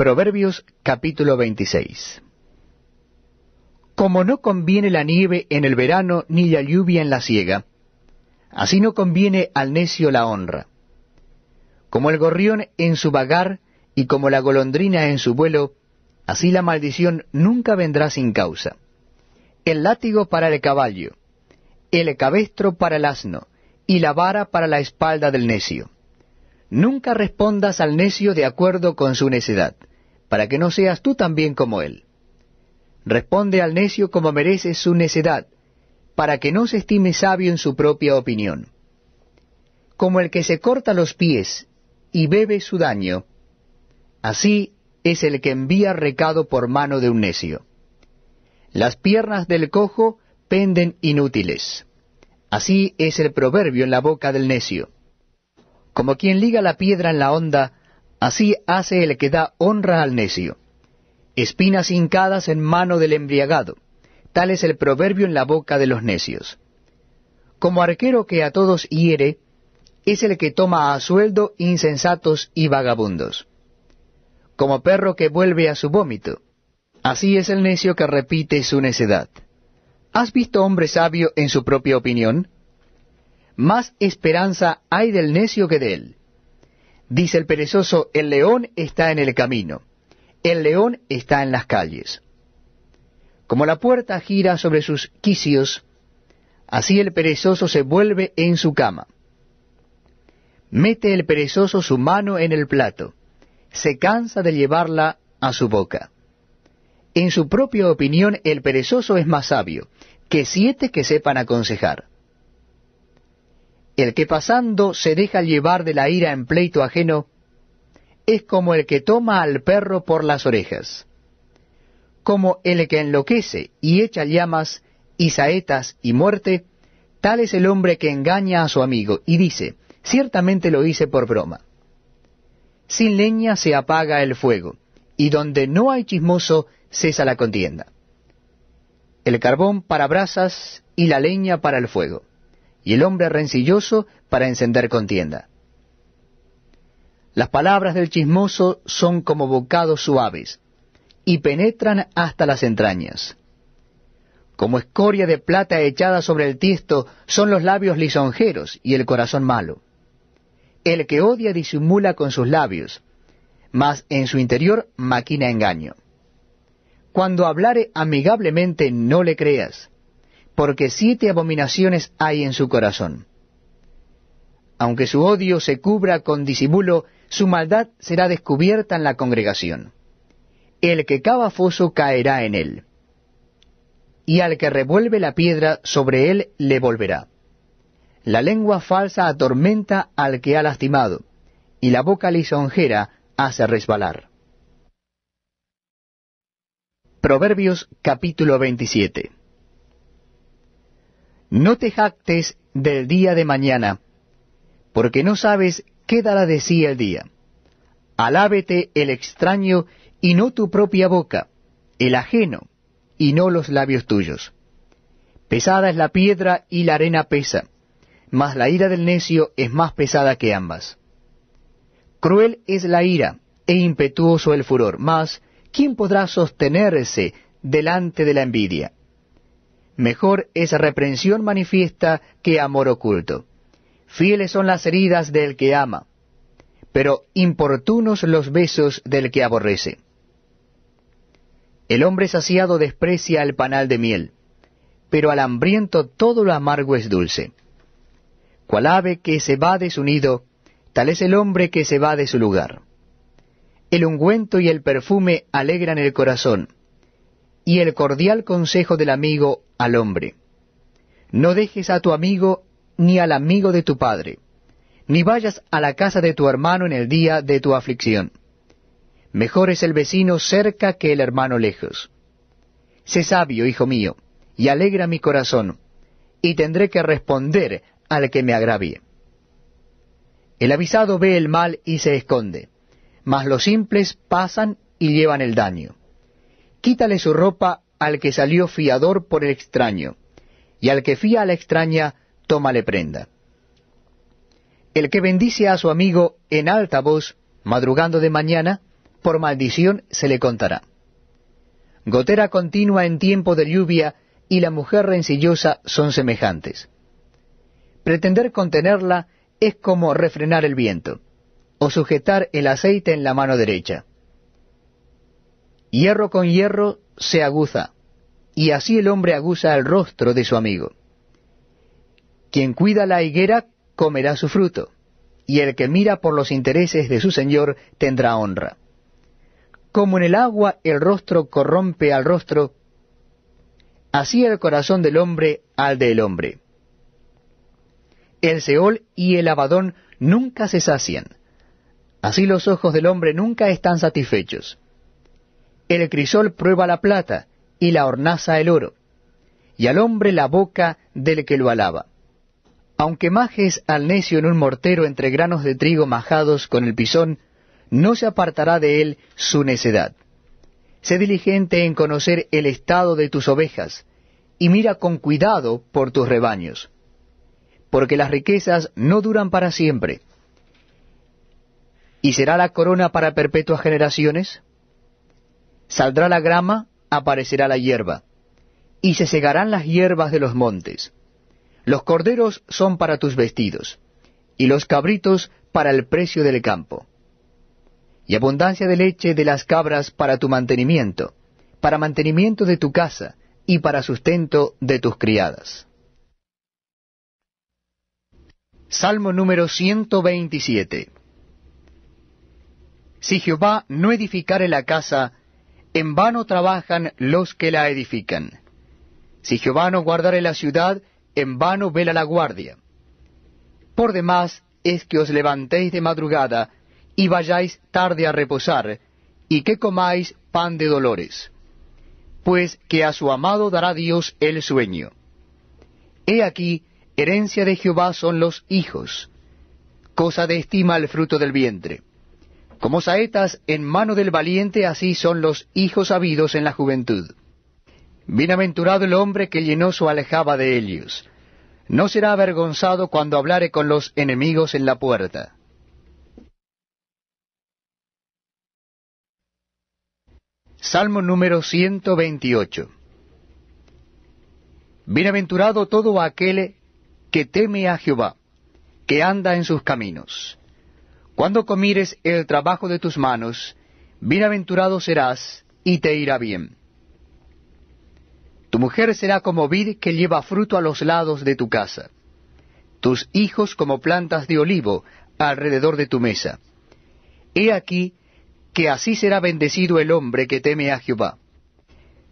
Proverbios capítulo 26. Como no conviene la nieve en el verano ni la lluvia en la siega, así no conviene al necio la honra. Como el gorrión en su vagar y como la golondrina en su vuelo, así la maldición nunca vendrá sin causa. El látigo para el caballo, el cabestro para el asno, y la vara para la espalda del necio. Nunca respondas al necio de acuerdo con su necedad para que no seas tú también como él. Responde al necio como merece su necedad, para que no se estime sabio en su propia opinión. Como el que se corta los pies y bebe su daño, así es el que envía recado por mano de un necio. Las piernas del cojo penden inútiles. Así es el proverbio en la boca del necio. Como quien liga la piedra en la onda, Así hace el que da honra al necio. Espinas hincadas en mano del embriagado. Tal es el proverbio en la boca de los necios. Como arquero que a todos hiere, es el que toma a sueldo insensatos y vagabundos. Como perro que vuelve a su vómito, así es el necio que repite su necedad. ¿Has visto hombre sabio en su propia opinión? Más esperanza hay del necio que de él. Dice el perezoso, el león está en el camino, el león está en las calles. Como la puerta gira sobre sus quicios, así el perezoso se vuelve en su cama. Mete el perezoso su mano en el plato, se cansa de llevarla a su boca. En su propia opinión, el perezoso es más sabio que siete que sepan aconsejar. El que pasando se deja llevar de la ira en pleito ajeno, es como el que toma al perro por las orejas, como el que enloquece y echa llamas y saetas y muerte, tal es el hombre que engaña a su amigo y dice, ciertamente lo hice por broma. Sin leña se apaga el fuego, y donde no hay chismoso cesa la contienda. El carbón para brasas y la leña para el fuego y el hombre rencilloso para encender contienda. Las palabras del chismoso son como bocados suaves, y penetran hasta las entrañas. Como escoria de plata echada sobre el tiesto son los labios lisonjeros y el corazón malo. El que odia disimula con sus labios, mas en su interior maquina engaño. Cuando hablare amigablemente no le creas, porque siete abominaciones hay en su corazón. Aunque su odio se cubra con disimulo, su maldad será descubierta en la congregación. El que cava foso caerá en él, y al que revuelve la piedra sobre él le volverá. La lengua falsa atormenta al que ha lastimado, y la boca lisonjera hace resbalar. Proverbios capítulo 27 no te jactes del día de mañana, porque no sabes qué dará de sí el día. Alábete el extraño y no tu propia boca, el ajeno y no los labios tuyos. Pesada es la piedra y la arena pesa, mas la ira del necio es más pesada que ambas. Cruel es la ira e impetuoso el furor, mas ¿quién podrá sostenerse delante de la envidia? Mejor es reprensión manifiesta que amor oculto. Fieles son las heridas del que ama, pero importunos los besos del que aborrece. El hombre saciado desprecia el panal de miel, pero al hambriento todo lo amargo es dulce. Cual ave que se va de su nido, tal es el hombre que se va de su lugar. El ungüento y el perfume alegran el corazón, y el cordial consejo del amigo al hombre. No dejes a tu amigo ni al amigo de tu padre, ni vayas a la casa de tu hermano en el día de tu aflicción. Mejor es el vecino cerca que el hermano lejos. Sé sabio, hijo mío, y alegra mi corazón, y tendré que responder al que me agravie. El avisado ve el mal y se esconde, mas los simples pasan y llevan el daño. Quítale su ropa al que salió fiador por el extraño, y al que fía a la extraña, tómale prenda. El que bendice a su amigo en alta voz, madrugando de mañana, por maldición se le contará. Gotera continua en tiempo de lluvia y la mujer rencillosa son semejantes. Pretender contenerla es como refrenar el viento, o sujetar el aceite en la mano derecha. Hierro con hierro se aguza, y así el hombre aguza el rostro de su amigo. Quien cuida la higuera comerá su fruto, y el que mira por los intereses de su Señor tendrá honra. Como en el agua el rostro corrompe al rostro, así el corazón del hombre al del hombre. El Seol y el Abadón nunca se sacian, así los ojos del hombre nunca están satisfechos el crisol prueba la plata, y la hornaza el oro, y al hombre la boca del que lo alaba. Aunque majes al necio en un mortero entre granos de trigo majados con el pisón, no se apartará de él su necedad. Sé diligente en conocer el estado de tus ovejas, y mira con cuidado por tus rebaños, porque las riquezas no duran para siempre. ¿Y será la corona para perpetuas generaciones? Saldrá la grama, aparecerá la hierba, y se segarán las hierbas de los montes. Los corderos son para tus vestidos, y los cabritos para el precio del campo. Y abundancia de leche de las cabras para tu mantenimiento, para mantenimiento de tu casa, y para sustento de tus criadas. Salmo número 127 Si Jehová no edificare la casa, en vano trabajan los que la edifican. Si Jehová no guardare la ciudad, en vano vela la guardia. Por demás es que os levantéis de madrugada y vayáis tarde a reposar, y que comáis pan de dolores. Pues que a su amado dará Dios el sueño. He aquí, herencia de Jehová son los hijos, cosa de estima el fruto del vientre. Como saetas en mano del valiente, así son los hijos habidos en la juventud. Bienaventurado el hombre que llenó su alejaba de ellos. No será avergonzado cuando hablare con los enemigos en la puerta. Salmo número 128. Bienaventurado todo aquel que teme a Jehová, que anda en sus caminos. Cuando comieres el trabajo de tus manos, bienaventurado serás y te irá bien. Tu mujer será como vid que lleva fruto a los lados de tu casa, tus hijos como plantas de olivo alrededor de tu mesa. He aquí que así será bendecido el hombre que teme a Jehová.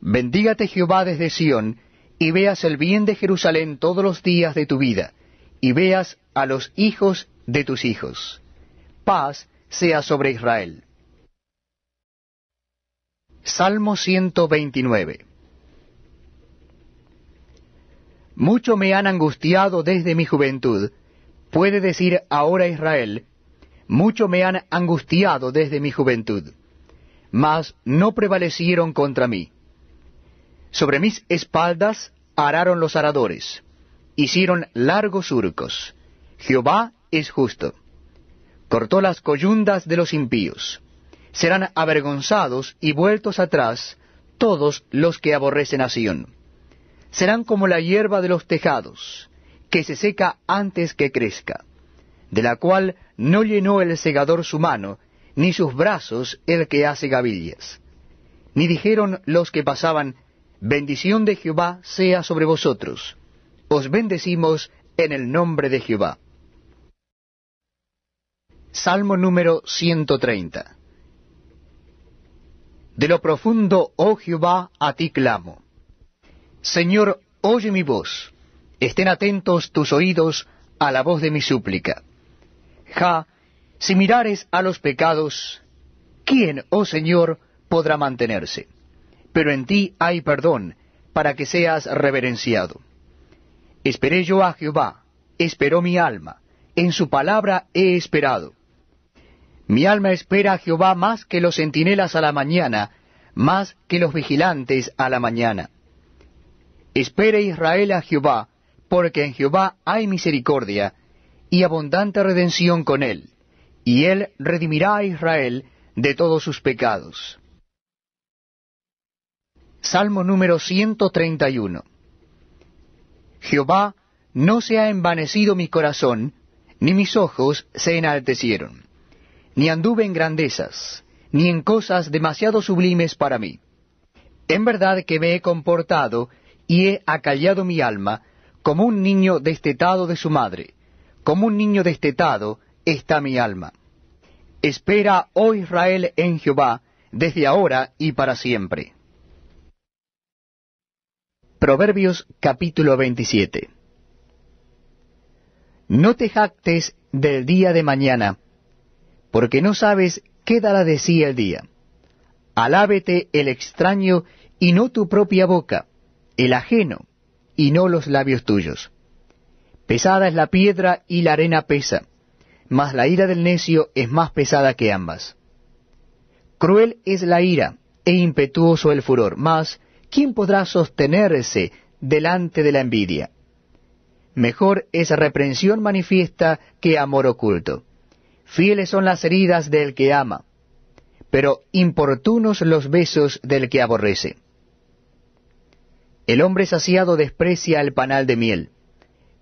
Bendígate Jehová desde Sión, y veas el bien de Jerusalén todos los días de tu vida, y veas a los hijos de tus hijos paz sea sobre Israel. Salmo 129 Mucho me han angustiado desde mi juventud, puede decir ahora Israel, mucho me han angustiado desde mi juventud, mas no prevalecieron contra mí. Sobre mis espaldas araron los aradores, hicieron largos surcos. Jehová es justo cortó las coyundas de los impíos. Serán avergonzados y vueltos atrás todos los que aborrecen a Sión. Serán como la hierba de los tejados, que se seca antes que crezca, de la cual no llenó el segador su mano, ni sus brazos el que hace gavillas. Ni dijeron los que pasaban, bendición de Jehová sea sobre vosotros. Os bendecimos en el nombre de Jehová. Salmo número 130. De lo profundo, oh Jehová, a ti clamo. Señor, oye mi voz. Estén atentos tus oídos a la voz de mi súplica. Ja, si mirares a los pecados, ¿quién, oh Señor, podrá mantenerse? Pero en ti hay perdón, para que seas reverenciado. Esperé yo a Jehová, esperó mi alma, en su palabra he esperado. Mi alma espera a Jehová más que los centinelas a la mañana, más que los vigilantes a la mañana. Espere Israel a Jehová, porque en Jehová hay misericordia y abundante redención con él, y él redimirá a Israel de todos sus pecados. Salmo número 131 Jehová, no se ha envanecido mi corazón, ni mis ojos se enaltecieron ni anduve en grandezas, ni en cosas demasiado sublimes para mí. En verdad que me he comportado y he acallado mi alma como un niño destetado de su madre, como un niño destetado está mi alma. Espera, oh Israel, en Jehová, desde ahora y para siempre. Proverbios capítulo 27 No te jactes del día de mañana, porque no sabes qué dará de sí el día. Alábete el extraño y no tu propia boca, el ajeno y no los labios tuyos. Pesada es la piedra y la arena pesa, mas la ira del necio es más pesada que ambas. Cruel es la ira e impetuoso el furor, mas ¿quién podrá sostenerse delante de la envidia? Mejor es reprensión manifiesta que amor oculto. Fieles son las heridas del que ama, pero importunos los besos del que aborrece. El hombre saciado desprecia el panal de miel,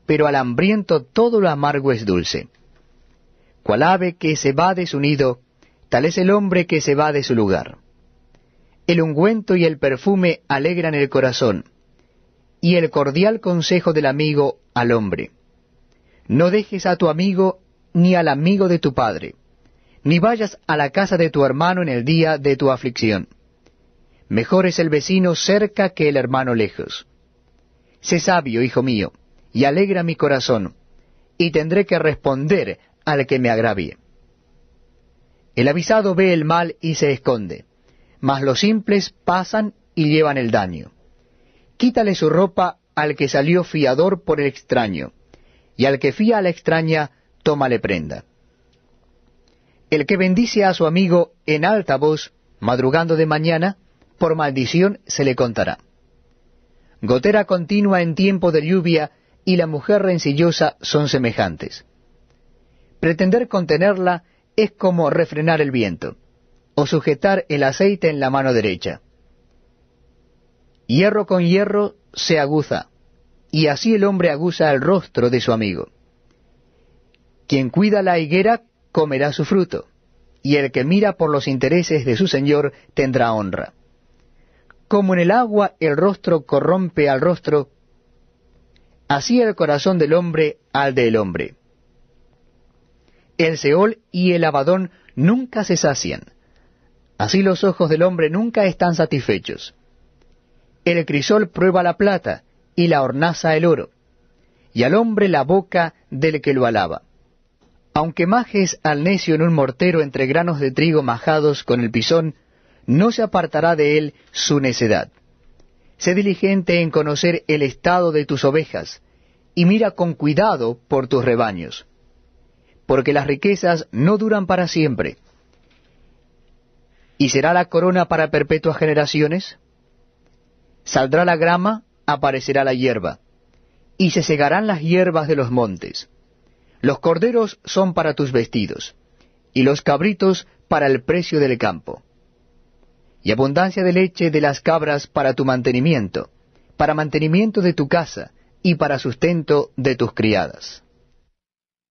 pero al hambriento todo lo amargo es dulce. Cual ave que se va de su nido, tal es el hombre que se va de su lugar. El ungüento y el perfume alegran el corazón, y el cordial consejo del amigo al hombre. No dejes a tu amigo ni al amigo de tu padre, ni vayas a la casa de tu hermano en el día de tu aflicción. Mejor es el vecino cerca que el hermano lejos. Sé sabio, hijo mío, y alegra mi corazón, y tendré que responder al que me agravie. El avisado ve el mal y se esconde, mas los simples pasan y llevan el daño. Quítale su ropa al que salió fiador por el extraño, y al que fía a la extraña tómale prenda. El que bendice a su amigo en alta voz, madrugando de mañana, por maldición se le contará. Gotera continua en tiempo de lluvia y la mujer rencillosa son semejantes. Pretender contenerla es como refrenar el viento, o sujetar el aceite en la mano derecha. Hierro con hierro se aguza, y así el hombre aguza el rostro de su amigo. Quien cuida la higuera comerá su fruto, y el que mira por los intereses de su Señor tendrá honra. Como en el agua el rostro corrompe al rostro, así el corazón del hombre al del hombre. El Seol y el Abadón nunca se sacian, así los ojos del hombre nunca están satisfechos. El crisol prueba la plata, y la hornaza el oro, y al hombre la boca del que lo alaba. Aunque majes al necio en un mortero entre granos de trigo majados con el pisón, no se apartará de él su necedad. Sé diligente en conocer el estado de tus ovejas, y mira con cuidado por tus rebaños, porque las riquezas no duran para siempre. ¿Y será la corona para perpetuas generaciones? Saldrá la grama, aparecerá la hierba, y se segarán las hierbas de los montes los corderos son para tus vestidos, y los cabritos para el precio del campo. Y abundancia de leche de las cabras para tu mantenimiento, para mantenimiento de tu casa, y para sustento de tus criadas.